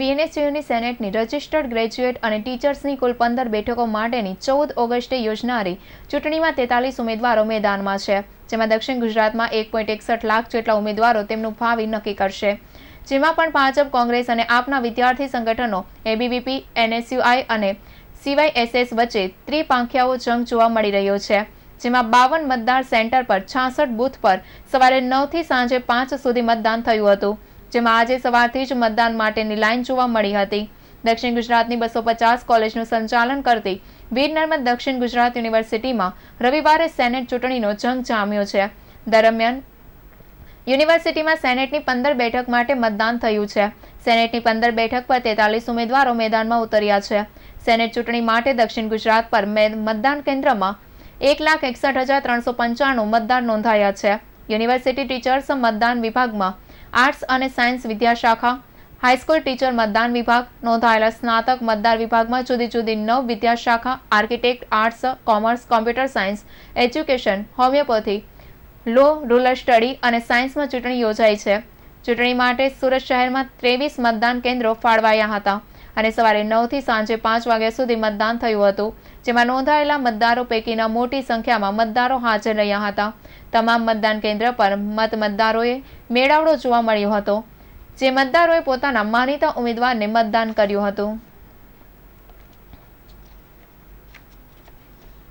બીએનએસયુની સેનેટની registered graduate અને ટીચર્સની કુલ પંદર બેઠકો માટેની ચૌદ ઓગસ્ટે યોજનારી ચૂંટણીમાં તેતાલીસ ઉમેદવારો મેદાનમાં છે જેમાં દક્ષિણ ગુજરાતમાં એક પોઈન્ટ એકસઠ લાખ જેટલા ઉમેદવારો તેમનું ભાવિ નક્કી કરશે જેમાં પણ ભાજપ કોંગ્રેસ અને આપના વિદ્યાર્થી સંગઠનો એબીવીપી એનએસયુઆઈ અને સીવાયએસએસ વચ્ચે ત્રિપાંખિયાઓ જંગ જોવા મળી રહ્યો છે જેમાં બાવન મતદાર સેન્ટર પર છાસઠ બૂથ પર સવારે નવથી સાંજે પાંચ સુધી મતદાન થયું હતું જેમાં આજે સવારથી જ મતદાન માટેની લાઇન જોવા મળી હતી દક્ષિણ ગુજરાતની બસો કોલેજનું સંચાલન કરતી વીર નર્મદ દક્ષિણ ગુજરાત યુનિવર્સિટીમાં રવિવારે સેનેટ ચૂંટણીનો જંગ જામ્યો છે દરમિયાન યુનિવર્સિટીમાં સેનેટની પંદર બેઠક માટે મતદાન થયું છે સેનેટની પંદર બેઠક પર તેતાલીસ ઉમેદવારો મેદાનમાં ઉતર્યા છે સેનેટ ચૂંટણી માટે દક્ષિણ ગુજરાત પર મતદાન કેન્દ્રમાં એક લાખ એકસઠ હજાર ત્રણસો પંચાણું મતદાર નોંધાયા છે યુનિવર્સિટી ટીચર્સ મતદાન વિભાગમાં આર્ટ્સ અને સાયન્સ વિદ્યાશાખા હાઈસ્કૂલ ટીચર મતદાન વિભાગ નોંધાયેલા સ્નાતક મતદાર વિભાગમાં જુદી જુદી નવ વિદ્યાશાખા architect arts commerce computer science education homeopathy law rural study અને સાયન્સમાં ચૂંટણી યોજાઈ છે ચૂંટણી માટે સુરત શહેરમાં ત્રેવીસ મતદાન કેન્દ્રો ફાળવાયા હતા અને સવારે નવથી સાંજે પાંચ વાગ્યા સુધી મતદાન થયું હતું જેમાં નોંધાયેલા મતદારો પૈકીના મોટી સંખ્યામાં મતદારો હાજર રહ્યા હતા તમામ મતદાન કેન્દ્ર પર મત મતદારોએ મેળાવડો જોવા મળ્યો હતો જે મતદારોએ પોતાના માનીતા ઉમેદવારને મતદાન કર્યું હતું